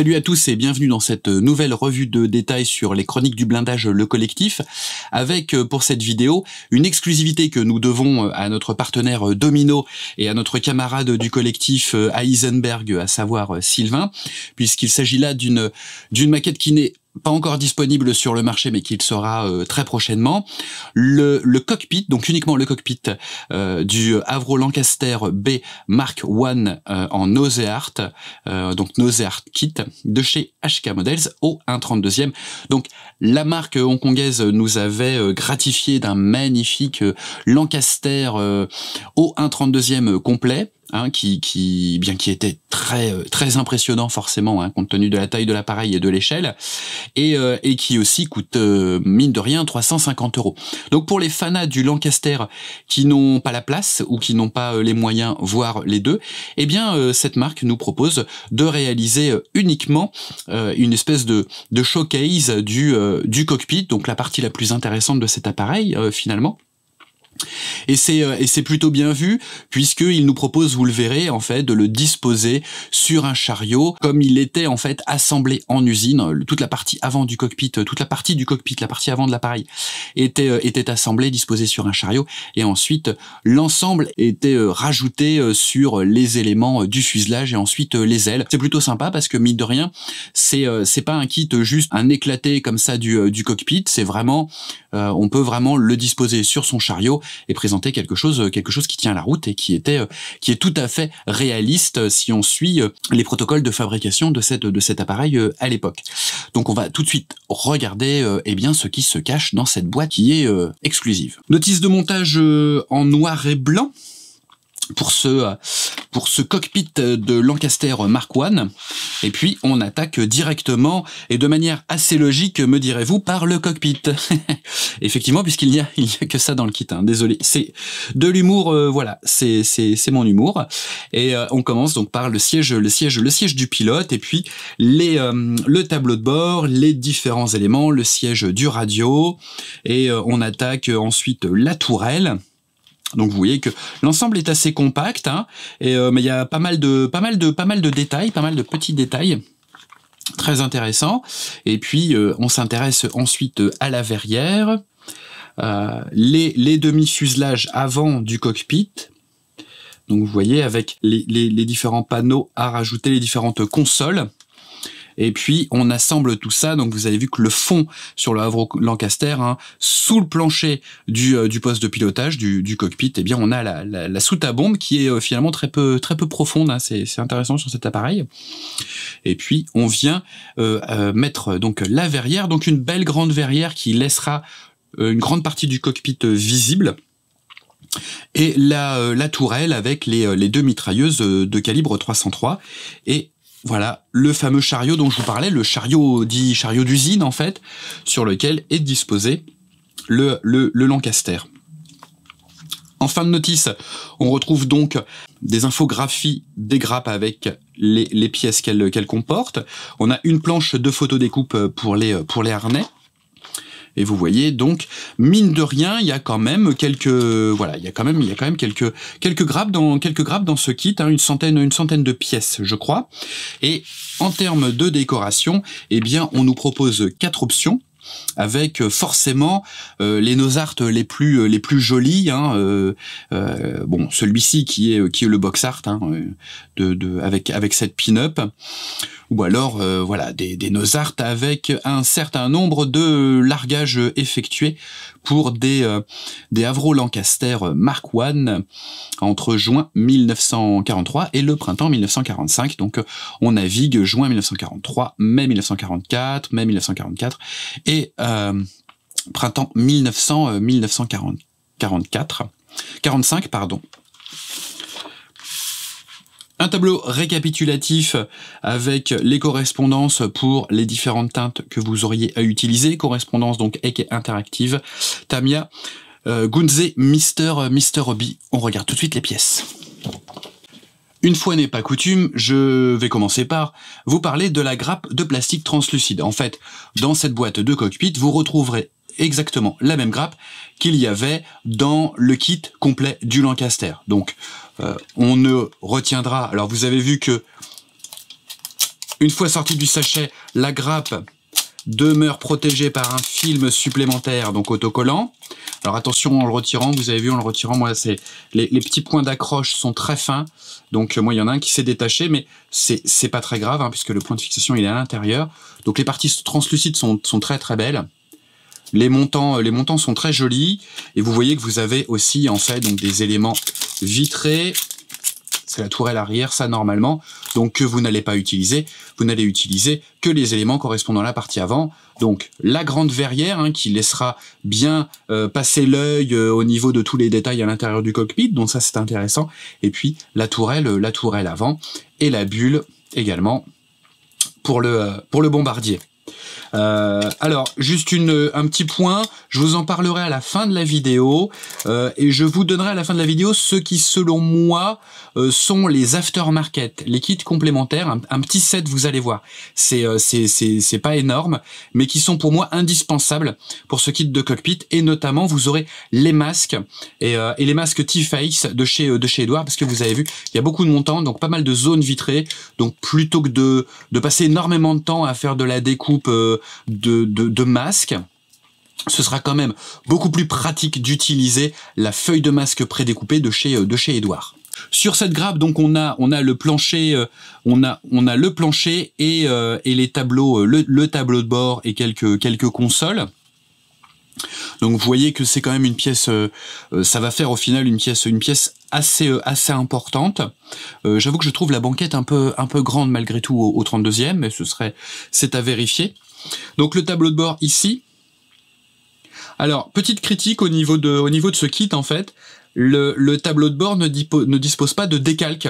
Salut à tous et bienvenue dans cette euh, nouvelle revue de détails sur les chroniques du blindage Le Collectif, avec euh, pour cette vidéo une exclusivité que nous devons euh, à notre partenaire Domino et à notre camarade du collectif Heisenberg, à savoir Sylvain, puisqu'il s'agit là d'une d'une maquette qui n'est pas encore disponible sur le marché, mais qu'il sera euh, très prochainement. Le, cockpit, donc uniquement le cockpit euh, du Avro Lancaster B Mark I euh, en art donc Art Kit, de chez HK Models au 132e. Donc la marque hongkongaise nous avait gratifié d'un magnifique Lancaster au 132e complet Hein, qui, qui, bien qui était très, euh, très impressionnant forcément, hein, compte tenu de la taille de l'appareil et de l'échelle, et, euh, qui aussi coûte, euh, mine de rien, 350 euros. Donc pour les fanas du Lancaster qui n'ont pas la place ou qui n'ont pas les moyens, voire les deux, eh bien cette marque nous propose de réaliser uniquement une espèce de, de showcase du, du cockpit, donc la partie la plus intéressante de cet appareil finalement. Et c'est euh, et c'est plutôt bien vu puisqu'il nous propose, vous le verrez en fait, de le disposer sur un chariot comme il était en fait assemblé en usine. Euh, toute la partie avant du cockpit, euh, toute la partie du cockpit, la partie avant de l'appareil était était assemblée, disposée sur un chariot et ensuite l'ensemble était rajouté sur les éléments du fuselage et ensuite les ailes. C'est plutôt sympa parce que mine de rien, c'est c'est pas un kit juste un éclaté comme ça du cockpit, c'est vraiment on peut vraiment le disposer sur son chariot et présenter quelque chose, euh, quelque chose qui tient la route et qui était, euh, qui est tout à fait réaliste euh, si on suit les protocoles de fabrication de cette, de cet appareil à l'époque. Donc on va tout de suite regarder eh bien ce qui se cache dans cette boîte qui est exclusive. Notice de montage en noir et blanc pour ce pour ce cockpit de Lancaster Mark I. Et puis, on attaque directement et de manière assez logique, me direz-vous, par le cockpit. Effectivement, puisqu'il n'y a, a que ça dans le kit. Hein. Désolé, c'est de l'humour. Euh, voilà, c'est mon humour. Et euh, on commence donc par le siège, le siège, le siège du pilote. Et puis les, euh, le tableau de bord, les différents éléments, le siège du radio. Et on attaque ensuite la tourelle. Donc vous voyez que l'ensemble est assez compact, hein, et, euh, mais il y a pas mal, de, pas, mal de, pas mal de détails, pas mal de petits détails très intéressants. Et puis euh, on s'intéresse ensuite à la verrière, euh, les, les demi-fuselages avant du cockpit. Donc vous voyez avec les, les différents panneaux à rajouter, les différentes consoles. Et puis, on assemble tout ça. Donc, vous avez vu que le fond sur le Havre-Lancaster, hein, sous le plancher du, euh, poste de pilotage, du, cockpit, eh bien, on a la, la, soute à bombe qui est euh, finalement très peu, très peu profonde. Hein. C'est intéressant sur cet appareil. Et puis, on vient euh, mettre donc la verrière, donc une belle grande verrière qui laissera une grande partie du cockpit visible. Et la, tourelle avec les, les, deux mitrailleuses de calibre 303. Et voilà, le fameux chariot dont je vous parlais, le chariot dit chariot d'usine en fait, sur lequel est disposé le, le, Lancaster. En fin de notice, on retrouve donc des infographies des grappes avec les, les pièces qu'elles qu'elle comportent. On a une planche de photodécoupe pour les, pour les harnais. Et vous voyez donc, mine de rien, il y a quand même quelques voilà, il y a quand même il y a quand même quelques quelques grappes dans quelques grappes dans ce kit, hein, une centaine une centaine de pièces, je crois. Et en termes de décoration, eh bien, on nous propose quatre options avec euh, forcément euh, les nosarts les plus euh, les plus jolis. Hein, bon, celui-ci qui est qui est le box art hein, avec avec cette pin-up. Ou alors voilà des des avec un certain nombre de largages effectués pour des, euh, des Avro Lancaster euh, Mark I entre juin 1943 et le printemps 1945. Donc euh, on navigue juin 1943, mai 1944, mai 1944 et printemps 1900, 45 pardon. Un tableau récapitulatif avec les correspondances pour les différentes teintes que vous auriez à utiliser, Correspondance donc et interactive, Tamia, euh, Gunze, Mister, euh, Mister Hobby. On regarde tout de suite les pièces. Une fois n'est pas coutume, je vais commencer par vous parler de la grappe de plastique translucide. En fait, dans cette boîte de cockpit, vous retrouverez exactement la même grappe qu'il y avait dans le kit complet du Lancaster. Donc, euh, on ne retiendra. Alors vous avez vu que une fois sortie du sachet, la grappe demeure protégée par un film supplémentaire, donc autocollant. Alors attention en le retirant, vous avez vu en le retirant, moi c'est les, petits points d'accroche sont très fins, donc moi il y en a un qui s'est détaché, mais c'est pas très grave hein, puisque le point de fixation il est à l'intérieur. Donc les parties translucides sont, sont très très belles. Les montants, les montants sont très jolis et vous voyez que vous avez aussi en fait donc des éléments Vitré, C'est la tourelle arrière, ça normalement, donc que vous n'allez pas utiliser. Vous n'allez utiliser que les éléments correspondant à la partie avant. Donc la grande verrière hein, qui laissera bien euh, passer l'œil euh, au niveau de tous les détails à l'intérieur du cockpit, donc ça c'est intéressant. Et puis la tourelle, euh, la tourelle avant et la bulle également pour le, pour le bombardier. Euh, alors, juste une, un petit point, je vous en parlerai à la fin de la vidéo, euh, et je vous donnerai à la fin de la vidéo ceux qui, selon moi, euh, sont les aftermarket, les kits complémentaires, un, petit set, vous allez voir. C'est c'est pas énorme, mais qui sont pour moi indispensables pour ce kit de cockpit, et notamment, vous aurez les masques, et, et les masques T-Face de chez, de chez Edouard, parce que vous avez vu, il y a beaucoup de montants, donc pas mal de zones vitrées, donc plutôt que de, de passer énormément de temps à faire de la découpe de, masques ce sera quand même beaucoup plus pratique d'utiliser la feuille de masque prédécoupée de chez, euh, de chez Edouard. Sur cette grappe, donc on a on a le plancher, euh, on a le plancher et, euh, les tableaux, le, tableau de bord et quelques quelques consoles. Donc vous voyez que c'est quand même une pièce, ça va faire au final une pièce une pièce assez assez importante. J'avoue que je trouve la banquette un peu un peu grande malgré tout au, au 32e, mais ce serait c'est à vérifier. Donc le tableau de bord ici. Alors, petite critique au niveau de, au niveau de ce kit en fait. Le, tableau de bord ne, dispose pas de décalque.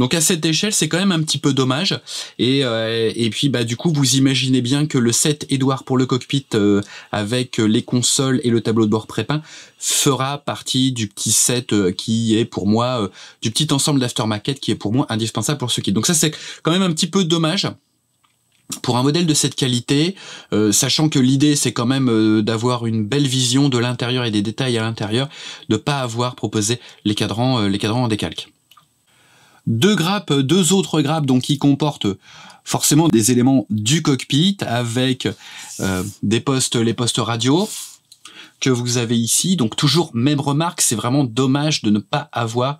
Donc à cette échelle, c'est quand même un petit peu dommage. Et, euh, puis bah du coup, vous imaginez bien que le set Edouard pour le cockpit euh, avec euh, les consoles et le tableau de bord prépeint fera partie du petit set qui est pour moi du petit ensemble d'aftermarket qui est pour moi indispensable pour ce kit. Donc ça c'est quand même un petit peu dommage pour un modèle de cette qualité, euh, sachant que l'idée c'est quand même euh, d'avoir une belle vision de l'intérieur et des détails à l'intérieur, de pas avoir proposé les cadrans, euh, les cadrans en décalque. Deux grappes, deux autres grappes qui comportent forcément des éléments du cockpit avec des postes, les postes radio, que vous avez ici. Donc toujours même remarque, c'est vraiment dommage de ne pas avoir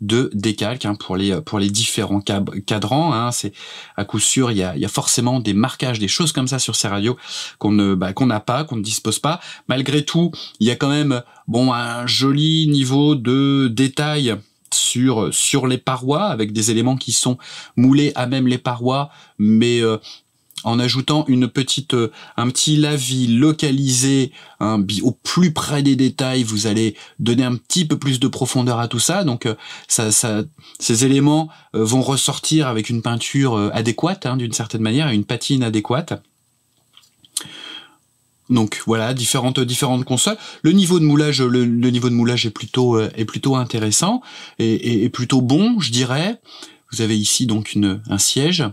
de décalque hein, pour les euh, pour les différents cadrans. Hein. c'est à coup sûr, il y a, forcément des marquages, des choses comme ça sur ces radios qu'on ne bah, qu'on n'a pas, qu'on ne dispose pas. Malgré tout, il y a quand même bon un joli niveau de détail sur sur les parois avec des éléments qui sont moulés à même les parois, mais euh, en ajoutant une petite, euh, un petit lavis localisé hein, au plus près des détails. Vous allez donner un petit peu plus de profondeur à tout ça. Donc, euh, ça, ça ces éléments euh, vont ressortir avec une peinture adéquate, hein, d'une certaine manière, une patine adéquate. Donc voilà, différentes, différentes consoles. Le niveau de moulage, le, niveau de moulage est plutôt, est plutôt intéressant et, plutôt bon, je dirais. Vous avez ici donc un siège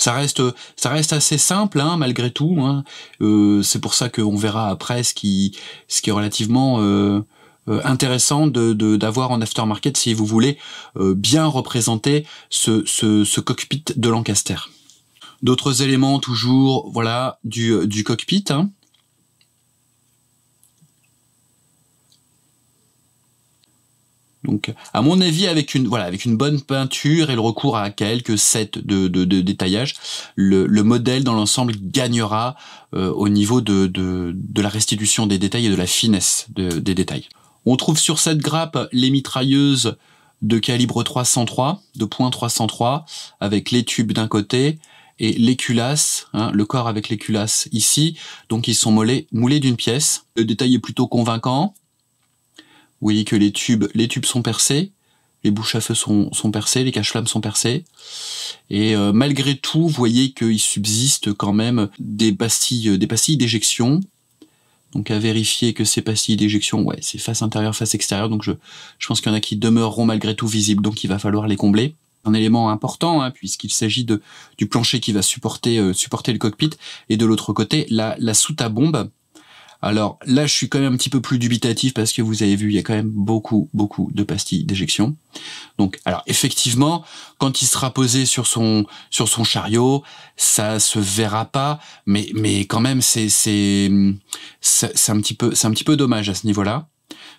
ça reste, ça reste assez simple hein, malgré tout. Hein. Euh, c'est pour ça qu'on verra après ce qui, ce qui est relativement euh, euh, intéressant d'avoir en aftermarket si vous voulez bien représenter ce, cockpit de Lancaster. D'autres éléments toujours, voilà, du, cockpit. Hein. Donc, à mon avis, avec une, voilà, avec une bonne peinture et le recours à quelques sets de, de, détaillage, le, le, modèle dans l'ensemble gagnera euh, au niveau de, de, de, la restitution des détails et de la finesse des détails. On trouve sur cette grappe les mitrailleuses de calibre 303, de point 303, avec les tubes d'un côté et les culasses, hein, le corps avec les culasses ici. Donc, ils sont moulés, moulés d'une pièce. Le détail est plutôt convaincant vous voyez que les tubes, les tubes sont percés, les bouches à feu sont, sont percées, les caches flammes sont percées. Et euh, malgré tout, vous voyez qu'il subsiste quand même des pastilles, euh, des d'éjection. Donc à vérifier que ces pastilles d'éjection, ouais, c'est face intérieure, face extérieure. Donc je, pense qu'il y en a qui demeureront malgré tout visibles, donc il va falloir les combler. Un élément important, hein, puisqu'il s'agit du plancher qui va supporter euh, supporter le cockpit, et de l'autre côté, la, la soute à bombe alors là, je suis quand même un petit peu plus dubitatif parce que vous avez vu, il y a quand même beaucoup, beaucoup de pastilles d'éjection. Donc, alors effectivement, quand il sera posé sur son sur son chariot, ça se verra pas, mais mais quand même, c'est c'est c'est un petit peu c'est un petit peu dommage à ce niveau-là,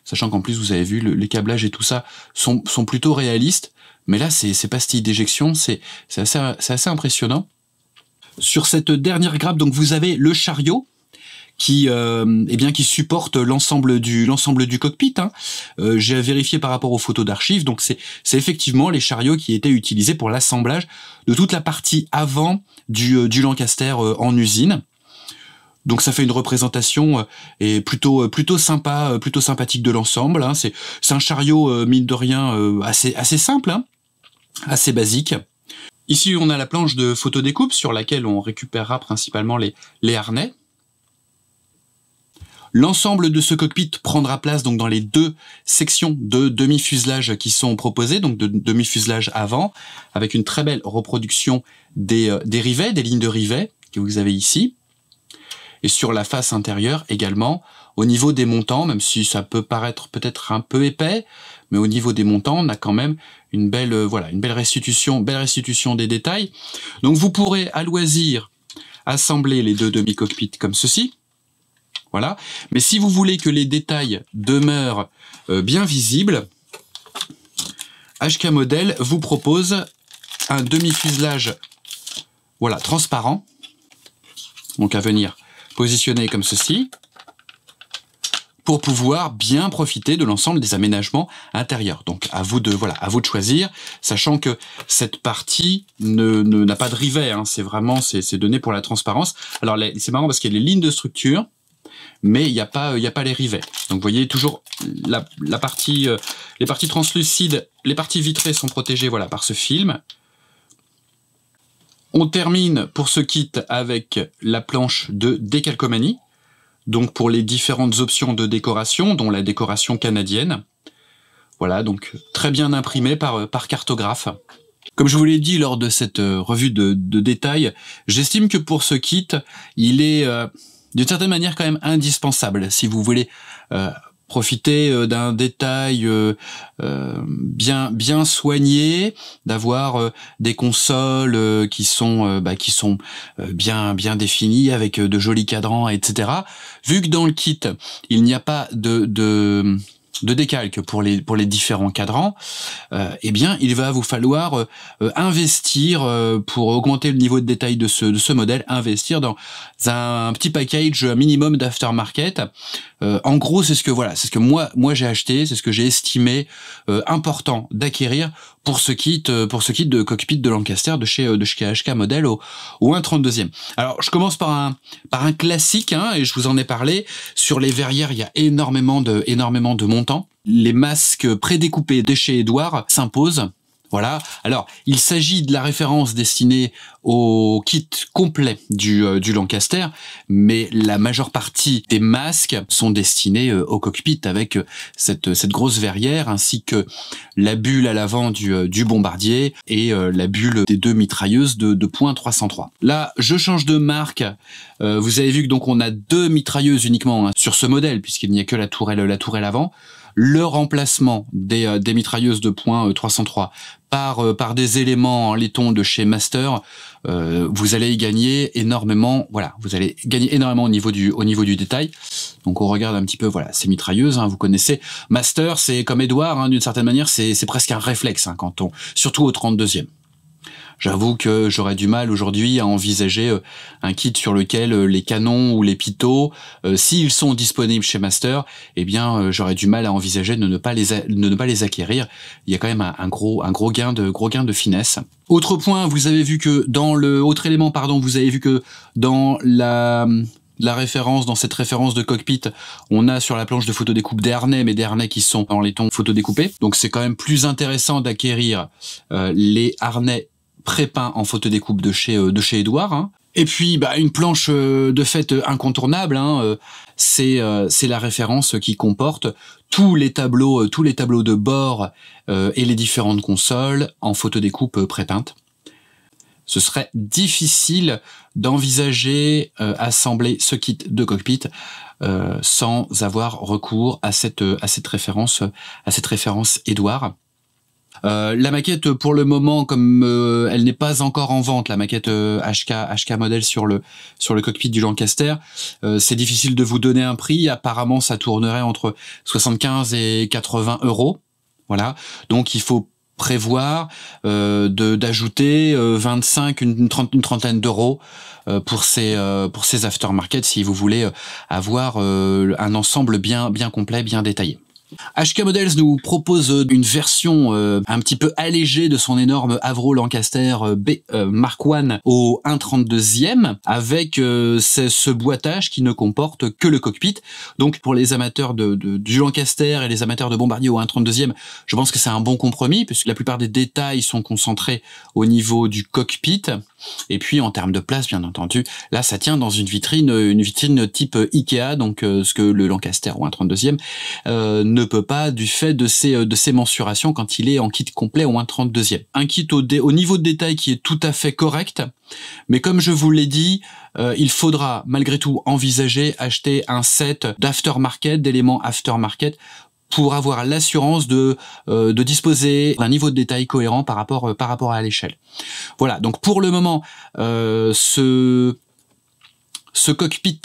sachant qu'en plus vous avez vu les câblages et tout ça sont sont plutôt réalistes. Mais là, ces, ces pastilles d'éjection, c'est assez, assez impressionnant. Sur cette dernière grappe, donc vous avez le chariot qui, euh, eh bien, qui supporte l'ensemble du l'ensemble du cockpit. Hein. Euh, J'ai vérifié par rapport aux photos d'archives, donc c'est effectivement les chariots qui étaient utilisés pour l'assemblage de toute la partie avant du, euh, du Lancaster euh, en usine. Donc ça fait une représentation euh, et plutôt plutôt sympa, plutôt sympathique de l'ensemble. Hein. C'est un chariot mine de rien assez assez simple, hein, assez basique. Ici, on a la planche de photo découpe sur laquelle on récupérera principalement les, les harnais. L'ensemble de ce cockpit prendra place donc dans les deux sections de demi-fuselage qui sont proposées, donc de demi-fuselage avant, avec une très belle reproduction des, euh, des rivets, des lignes de rivets que vous avez ici. Et sur la face intérieure également, au niveau des montants, même si ça peut paraître peut-être un peu épais, mais au niveau des montants, on a quand même une belle, euh, voilà, une belle restitution, belle restitution des détails. Donc vous pourrez à loisir assembler les deux demi-cockpits comme ceci. Voilà. Mais si vous voulez que les détails demeurent euh, bien visibles, HK Model vous propose un demi-fuselage voilà, transparent. Donc à venir positionner comme ceci pour pouvoir bien profiter de l'ensemble des aménagements intérieurs. Donc à vous de voilà, à vous de choisir, sachant que cette partie n'a pas de rivet, hein. c'est vraiment c'est donné pour la transparence. Alors c'est marrant parce qu'il y a les lignes de structure, mais il n'y a pas il a pas les rivets. Donc vous voyez toujours la, partie euh, les parties translucides, les parties vitrées sont protégées voilà par ce film. On termine pour ce kit avec la planche de décalcomanie. Donc pour les différentes options de décoration, dont la décoration canadienne. Voilà, donc très bien imprimé par, euh, par cartographe. Comme je vous l'ai dit lors de cette euh, revue de, détails, j'estime que pour ce kit, il est d'une certaine manière quand même indispensable si vous voulez euh, profiter euh, d'un détail euh, bien bien soigné, d'avoir des consoles qui sont bah, qui sont bien bien définies avec de jolis cadrans, etc. Vu que dans le kit il n'y a pas de, de de décalque pour les pour les différents cadrans, euh, eh bien, il va vous falloir euh, euh, investir euh, pour augmenter le niveau de détail de ce de ce modèle, investir dans un petit package minimum d'aftermarket. en gros, c'est ce que voilà, c'est ce que moi moi j'ai acheté, c'est ce que j'ai estimé important d'acquérir pour ce kit pour ce kit de cockpit de Lancaster de chez de chez HK modèle au au 132 e Alors, je commence par un par un classique hein, et je vous en ai parlé sur les verrières, il y a énormément de énormément de monde les masques prédécoupés de chez Edouard s'imposent voilà. Alors, il s'agit de la référence destinée au kit complet du, euh, du, Lancaster, mais la majeure partie des masques sont destinés euh, au cockpit avec euh, cette, cette, grosse verrière ainsi que la bulle à l'avant du, bombardier et la bulle des deux mitrailleuses de, de point 303. Là, je change de marque. vous avez vu que donc on a deux mitrailleuses uniquement hein, sur ce modèle puisqu'il n'y a que la tourelle, la tourelle avant le remplacement des, des mitrailleuses de point 303 euh, par, des éléments en laiton de chez Master, euh, vous allez y gagner énormément. Voilà, vous allez gagner énormément au niveau du, au niveau du détail. Donc on regarde un petit peu, voilà, ces mitrailleuses, hein, vous connaissez. Master, c'est comme Edouard, hein, d'une certaine manière, c'est presque un réflexe hein, quand on, surtout au 32e. J'avoue que j'aurais du mal aujourd'hui à envisager euh, un kit sur lequel euh, les canons ou les pitots, euh, s'ils sont disponibles chez Master, eh bien j'aurais du mal à envisager de ne pas les ne pas les acquérir. Il y a quand même un, gros un gros gain de gros gain de finesse. Autre point, vous avez vu que dans le autre élément, pardon, vous avez vu que dans la référence, dans cette référence de cockpit, on a sur la planche de photodécoupe des harnais, mais des harnais qui sont en les tons photodécoupés. Donc c'est quand même plus intéressant d'acquérir les harnais prépeint en photo découpe de chez euh, de chez Edouard. Hein. Et puis bah, une planche euh, de fait euh, incontournable, hein, c'est c'est la référence qui comporte tous les tableaux tous les tableaux de bord et les différentes consoles en photo découpe prépeinte Ce serait difficile d'envisager assembler ce kit de cockpit sans avoir recours à cette à cette référence à cette référence Edouard. Euh, la maquette, euh, pour le moment, comme euh, elle n'est pas encore en vente, la maquette HK, HK modèle sur le, sur le cockpit du Lancaster, c'est difficile de vous donner un prix. Apparemment, ça tournerait entre 75 et 80 euros. Voilà. Donc, il faut prévoir d'ajouter 25, une, trentaine d'euros pour ces pour ces aftermarket si vous voulez avoir un ensemble bien bien complet, bien détaillé. HK Models nous propose euh, une version euh, un petit peu allégée de son énorme Avro Lancaster euh, B Mark I au 132e avec ce boîtage qui ne comporte que le cockpit. Donc pour les amateurs de, du Lancaster et les amateurs de Bombardier au 132e, je pense que c'est un bon compromis puisque la plupart des détails sont concentrés au niveau du cockpit. Et puis en termes de place, bien entendu, là ça tient dans une vitrine, une vitrine type Ikea, donc ce que le Lancaster au 132e ne ne peut pas du fait de ces euh, de ces mensurations quand il est en kit complet au moins 32e. Un kit au, au niveau de détail qui est tout à fait correct, mais comme je vous l'ai dit, euh, il faudra malgré tout envisager acheter un set d'aftermarket, d'éléments aftermarket pour avoir l'assurance de, euh, de disposer d'un niveau de détail cohérent par rapport, par rapport à l'échelle. Voilà, donc pour le moment, ce, ce cockpit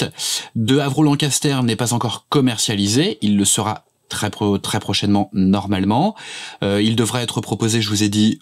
de Avro Lancaster n'est pas encore commercialisé, il le sera très très prochainement normalement. Euh, il devrait être proposé, je vous ai dit,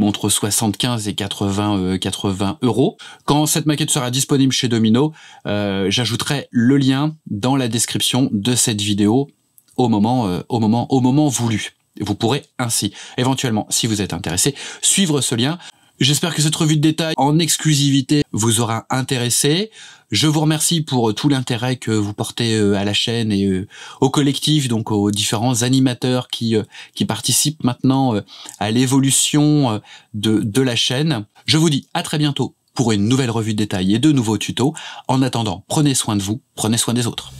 entre 75 et 80 80 euh, euros. Quand cette maquette sera disponible chez Domino, euh, j'ajouterai le lien dans la description de cette vidéo au moment au moment au moment voulu. Vous pourrez ainsi, éventuellement, si vous êtes intéressé, suivre ce lien. J'espère que cette revue de détail en exclusivité vous aura intéressé. Je vous remercie pour euh, tout l'intérêt que vous portez euh, à la chaîne et euh, au collectif, donc aux différents animateurs qui, qui participent maintenant à l'évolution de, de la chaîne. Je vous dis à très bientôt pour une nouvelle revue de détail et de nouveaux tutos. En attendant, prenez soin de vous, prenez soin des autres.